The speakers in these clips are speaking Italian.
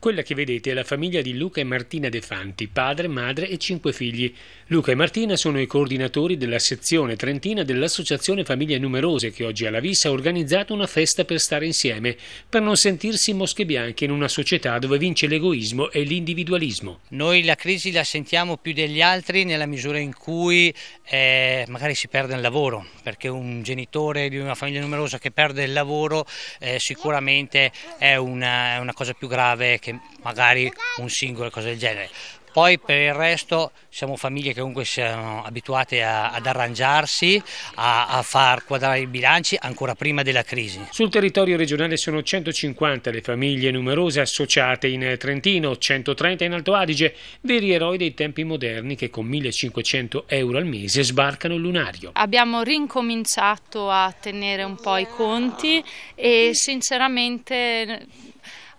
Quella che vedete è la famiglia di Luca e Martina De Fanti, padre, madre e cinque figli. Luca e Martina sono i coordinatori della sezione trentina dell'Associazione Famiglie Numerose che oggi alla Vissa ha organizzato una festa per stare insieme, per non sentirsi mosche bianche in una società dove vince l'egoismo e l'individualismo. Noi la crisi la sentiamo più degli altri nella misura in cui eh, magari si perde il lavoro, perché un genitore di una famiglia numerosa che perde il lavoro eh, sicuramente è una, una cosa più grave che che magari un singolo cose del genere. Poi per il resto siamo famiglie che comunque siamo abituate a, ad arrangiarsi, a, a, far quadrare i bilanci ancora prima della crisi. Sul territorio regionale sono 150 le famiglie numerose associate in Trentino, 130 in Alto Adige, veri eroi dei tempi moderni che con 1500 euro al mese sbarcano il lunario. Abbiamo rincominciato a tenere un po' i conti e sinceramente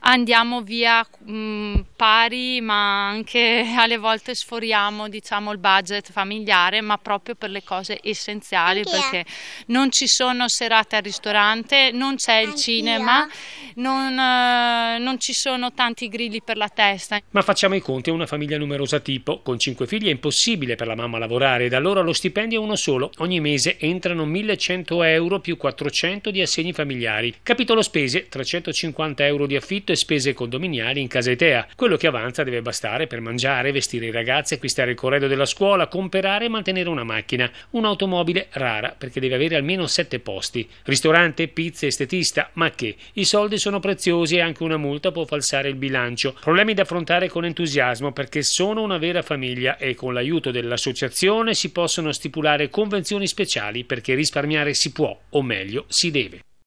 andiamo via mh, mm, pari ma anche alle volte sforiamo diciamo, il budget familiare ma proprio per le cose essenziali Anch'io. perché non ci sono serate al ristorante non c'è Anch'io. il cinema non, eh, non ci sono tanti grilli per la testa. Ma facciamo i conti, è una famiglia numerosa tipo, con cinque figli è impossibile per la mamma lavorare ed allora lo stipendio è uno solo, ogni mese entrano 1100 euro più 400 di assegni familiari. Capitolo spese, 350 euro di affitto e spese condominiali in casa Etea. Quello che avanza deve bastare per mangiare, vestire i ragazzi, acquistare il corredo della scuola, comprare e mantenere una macchina, un'automobile rara perché deve avere almeno 7 posti, ristorante, pizza, estetista, ma che i soldi sono preziosi e anche una multa può falsare il bilancio. Problemi da affrontare con entusiasmo perché sono una vera famiglia e con l'aiuto dell'associazione si possono stipulare convenzioni speciali perché risparmiare si può, o meglio, si deve.